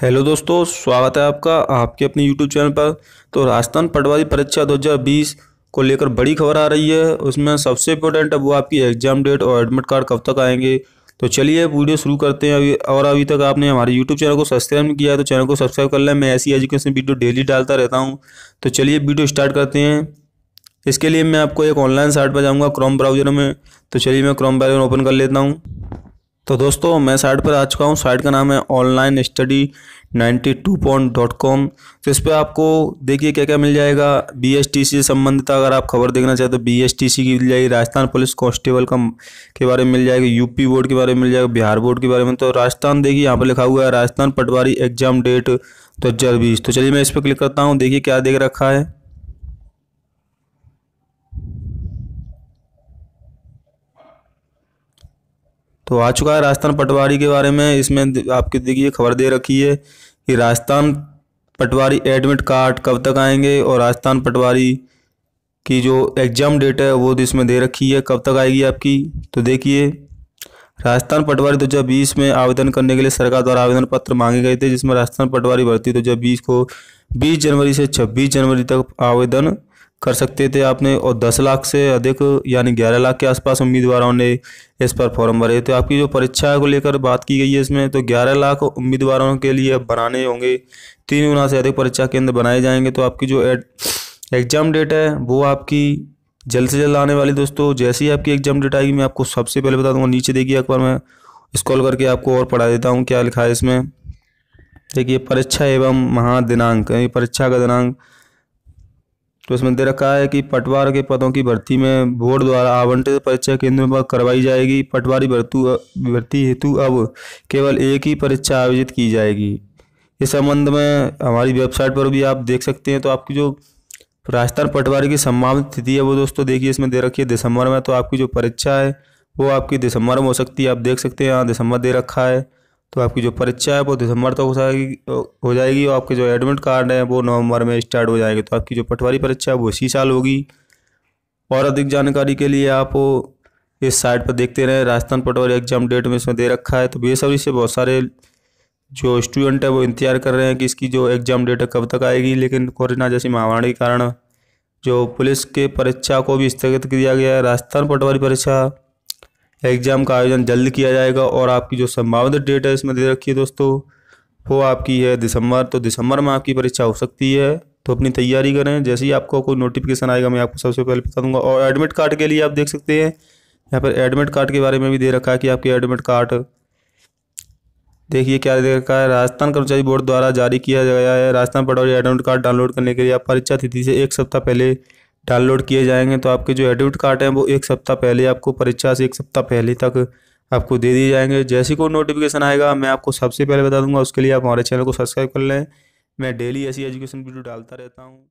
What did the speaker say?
hello दोस्तों स्वागत है आपका आपके अपने यूट्यूब चैनल पर तो राजस्थान पटवारी परीक्षा 2020 को लेकर बड़ी खबर आ रही है उसमें सबसे इम्पोर्टेंट अब वो आपकी एग्ज़ाम डेट और एडमिट कार्ड कब तक आएंगे तो चलिए वीडियो शुरू करते हैं अभी और अभी तक आपने हमारे यूट्यूब चैनल को सब्सक्राइब नहीं किया है तो चैनल को सब्सक्राइब कर लें मैं ऐसी एजुकेशन वीडियो डेली डालता रहता हूँ तो चलिए वीडियो स्टार्ट करते हैं इसके लिए मैं आपको एक ऑनलाइन साइट पर जाऊँगा क्रोम ब्राउज़र में तो चलिए मैं क्रोम ब्राउज़र ओपन कर लेता हूँ तो दोस्तों मैं साइट पर आ चुका हूँ साइट का नाम है online study ninety two point dot com तो इस पर आपको देखिए क्या क्या मिल जाएगा बी एस टी सी से संबंधित अगर आप खबर देखना चाहते तो बी एस टी सी की मिल जाएगी राजस्थान पुलिस कांस्टेबल का के बारे में मिल जाएगा यूपी बोर्ड के बारे में मिल जाएगा बिहार बोर्ड के बारे में तो राजस्थान देखिए यहाँ पर लिखा हुआ है राजस्थान पटवारी एग्जाम डेट दो हज़ार बीस तो चलिए मैं इस पर क्लिक करता हूँ देखिए क्या देख रखा है तो आ चुका है राजस्थान पटवारी के बारे में इसमें आपकी देखिए खबर दे रखी है कि राजस्थान पटवारी एडमिट कार्ड कब तक आएंगे और राजस्थान पटवारी की जो एग्ज़ाम डेट है वो इसमें दे रखी है कब तक आएगी आपकी तो देखिए राजस्थान पटवारी दो हजार बीस में आवेदन करने के लिए सरकार द्वारा आवेदन पत्र मांगे गए थे जिसमें राजस्थान पटवारी भर्ती दो हजार बीस को 20 जनवरी से 26 जनवरी तक आवेदन कर सकते थे आपने और दस लाख से अधिक यानी ग्यारह लाख के आसपास उम्मीदवारों ने इस पर फॉर्म भरे तो आपकी जो परीक्षा को लेकर बात की गई है इसमें तो ग्यारह लाख उम्मीदवारों के लिए बनाने होंगे तीन गुना से अधिक परीक्षा केंद्र बनाए जाएंगे तो आपकी जो एग्ज़ाम डेट है वो आपकी जल्द से जल्द आने वाली दोस्तों जैसे ही आपकी एग्ज़ाम डेट आएगी मैं आपको सबसे पहले बता दूंगा नीचे देखिए अखबार में स्क्रॉल करके आपको और पढ़ा देता हूँ क्या लिखा है इसमें देखिए परीक्षा एवं महादिनांक परीक्षा का दिनांक तो इसमें दे रखा है कि पटवार के पदों की भर्ती में बोर्ड द्वारा आवंटित परीक्षा केंद्रों पर करवाई जाएगी पटवारी भर्ती हेतु अब केवल एक ही परीक्षा आयोजित की जाएगी इस संबंध में हमारी वेबसाइट पर भी आप देख सकते हैं तो आपकी जो राजस्थान पटवारी की संभावित स्थिति है वो दोस्तों देखिए इसमें दे रखी है दिसंबर में तो आपकी जो परीक्षा है वो आपकी दिसंबर में हो सकती है आप देख सकते हैं यहाँ दिसंबर दे रखा है तो आपकी जो परीक्षा है वो दिसंबर तक हो जाएगी हो जाएगी और आपके जो एडमिट कार्ड है वो नवंबर में स्टार्ट हो जाएगी तो आपकी जो पटवारी परीक्षा है वो इसी साल होगी और अधिक जानकारी के लिए आप इस साइट पर देखते रहें राजस्थान पटवारी एग्जाम डेट में इसमें दे रखा है तो बेसब्री से बहुत सारे जो स्टूडेंट है वो इंतजार कर रहे हैं कि इसकी जो एग्ज़ाम डेट है कब तक आएगी लेकिन कोरोना जैसी महामारी के कारण जो पुलिस के परीक्षा को भी स्थगित किया गया है राजस्थान पटवारी परीक्षा एग्ज़ाम का आयोजन जल्द किया जाएगा और आपकी जो संभावित डेट है इसमें दे रखी है दोस्तों वो आपकी है दिसंबर तो दिसंबर में आपकी परीक्षा हो सकती है तो अपनी तैयारी करें जैसे ही आपको कोई नोटिफिकेशन आएगा मैं आपको सबसे पहले बता दूंगा और एडमिट कार्ड के लिए आप देख सकते हैं यहाँ पर एडमिट कार्ड के बारे में भी दे रखा है कि आपके एडमिट कार्ड देखिए क्या दे रखा है राजस्थान कर्मचारी बोर्ड द्वारा जारी किया गया है राजस्थान पटौरी एडमिट कार्ड डाउनलोड करने के लिए आप परीक्षा तिथि से एक सप्ताह पहले डाउनलोड किए जाएंगे तो आपके जो एडमिट कार्ड हैं वो एक सप्ताह पहले आपको परीक्षा से एक सप्ताह पहले तक आपको दे दिए जाएंगे जैसे कोई नोटिफिकेशन आएगा मैं आपको सबसे पहले बता दूंगा उसके लिए आप हमारे चैनल को सब्सक्राइब कर लें मैं डेली ऐसी एजुकेशन वीडियो डालता रहता हूँ